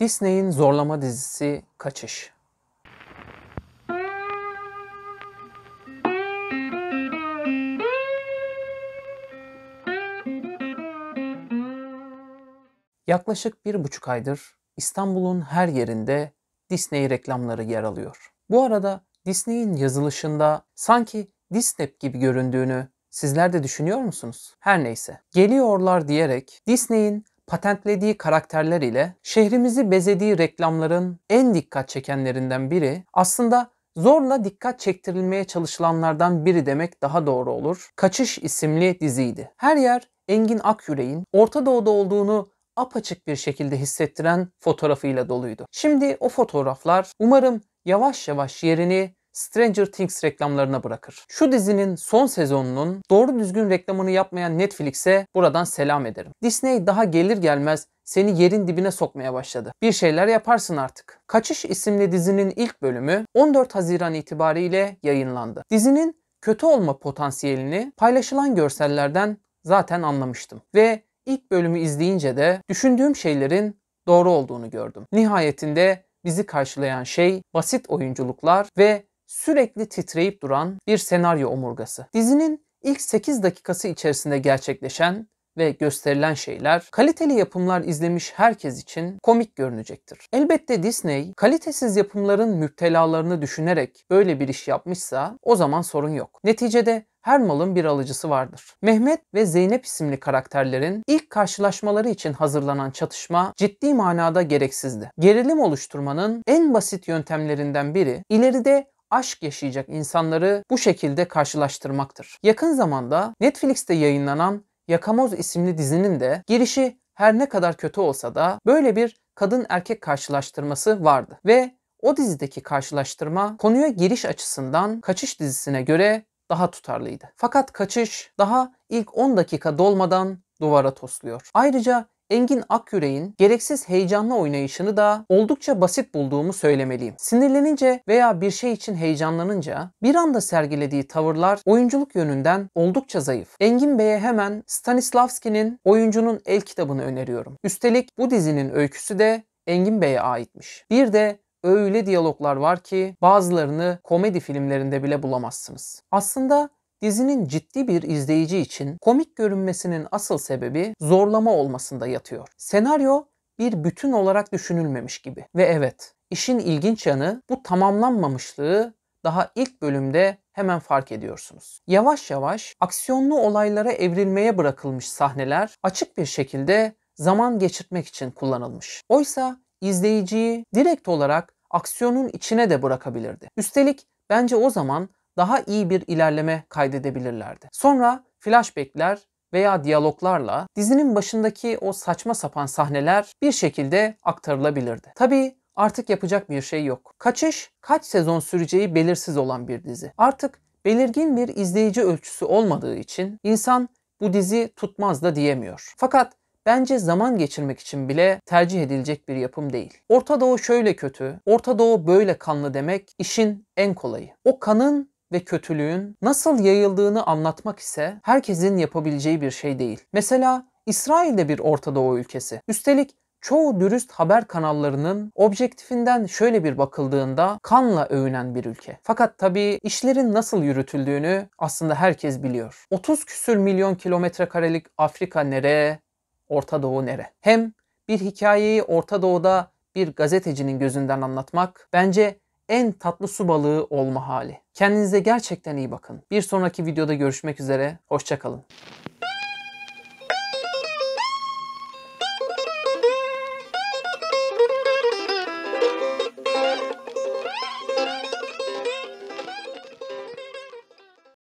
Disney'in zorlama dizisi Kaçış. Yaklaşık bir buçuk aydır İstanbul'un her yerinde Disney reklamları yer alıyor. Bu arada Disney'in yazılışında sanki Disney gibi göründüğünü sizler de düşünüyor musunuz? Her neyse. Geliyorlar diyerek Disney'in patentlediği karakterler ile şehrimizi bezediği reklamların en dikkat çekenlerinden biri aslında zorla dikkat çektirilmeye çalışılanlardan biri demek daha doğru olur. Kaçış isimli diziydi. Her yer Engin Akyüreğin Orta Doğu'da olduğunu apaçık bir şekilde hissettiren fotoğrafıyla doluydu. Şimdi o fotoğraflar umarım yavaş yavaş yerini Stranger Things reklamlarına bırakır. Şu dizinin son sezonunun doğru düzgün reklamını yapmayan Netflix'e buradan selam ederim. Disney daha gelir gelmez seni yerin dibine sokmaya başladı. Bir şeyler yaparsın artık. Kaçış isimli dizinin ilk bölümü 14 Haziran itibariyle yayınlandı. Dizinin kötü olma potansiyelini paylaşılan görsellerden zaten anlamıştım. Ve ilk bölümü izleyince de düşündüğüm şeylerin doğru olduğunu gördüm. Nihayetinde bizi karşılayan şey basit oyunculuklar ve sürekli titreyip duran bir senaryo omurgası. Dizinin ilk 8 dakikası içerisinde gerçekleşen ve gösterilen şeyler kaliteli yapımlar izlemiş herkes için komik görünecektir. Elbette Disney kalitesiz yapımların müptelalarını düşünerek böyle bir iş yapmışsa o zaman sorun yok. Neticede her malın bir alıcısı vardır. Mehmet ve Zeynep isimli karakterlerin ilk karşılaşmaları için hazırlanan çatışma ciddi manada gereksizdi. Gerilim oluşturmanın en basit yöntemlerinden biri ileride aşk yaşayacak insanları bu şekilde karşılaştırmaktır. Yakın zamanda Netflix'te yayınlanan Yakamoz isimli dizinin de girişi her ne kadar kötü olsa da böyle bir kadın erkek karşılaştırması vardı ve o dizideki karşılaştırma konuya giriş açısından Kaçış dizisine göre daha tutarlıydı. Fakat Kaçış daha ilk 10 dakika dolmadan duvara tosluyor. Ayrıca Engin Akyürek'in gereksiz heyecanlı oynayışını da oldukça basit bulduğumu söylemeliyim. Sinirlenince veya bir şey için heyecanlanınca bir anda sergilediği tavırlar oyunculuk yönünden oldukça zayıf. Engin Bey'e hemen Stanislavski'nin Oyuncunun El kitabını öneriyorum. Üstelik bu dizinin öyküsü de Engin Bey'e aitmiş. Bir de öyle diyaloglar var ki bazılarını komedi filmlerinde bile bulamazsınız. Aslında Dizinin ciddi bir izleyici için komik görünmesinin asıl sebebi zorlama olmasında yatıyor. Senaryo bir bütün olarak düşünülmemiş gibi. Ve evet, işin ilginç yanı bu tamamlanmamışlığı daha ilk bölümde hemen fark ediyorsunuz. Yavaş yavaş aksiyonlu olaylara evrilmeye bırakılmış sahneler açık bir şekilde zaman geçirtmek için kullanılmış. Oysa izleyiciyi direkt olarak aksiyonun içine de bırakabilirdi. Üstelik bence o zaman daha iyi bir ilerleme kaydedebilirlerdi. Sonra flashbackler veya diyaloglarla dizinin başındaki o saçma sapan sahneler bir şekilde aktarılabilirdi. Tabi artık yapacak bir şey yok. Kaçış kaç sezon süreceği belirsiz olan bir dizi. Artık belirgin bir izleyici ölçüsü olmadığı için insan bu dizi tutmaz da diyemiyor. Fakat bence zaman geçirmek için bile tercih edilecek bir yapım değil. Orta Doğu şöyle kötü, Orta Doğu böyle kanlı demek işin en kolayı. O kanın ve kötülüğün nasıl yayıldığını anlatmak ise herkesin yapabileceği bir şey değil. Mesela İsrail de bir Orta Doğu ülkesi. Üstelik çoğu dürüst haber kanallarının objektifinden şöyle bir bakıldığında kanla övünen bir ülke. Fakat tabii işlerin nasıl yürütüldüğünü aslında herkes biliyor. 30 küsür milyon kilometre karelik Afrika nere? Orta Doğu nere? Hem bir hikayeyi Orta Doğu'da bir gazetecinin gözünden anlatmak bence en tatlı su balığı olma hali. Kendinize gerçekten iyi bakın. Bir sonraki videoda görüşmek üzere. Hoşçakalın.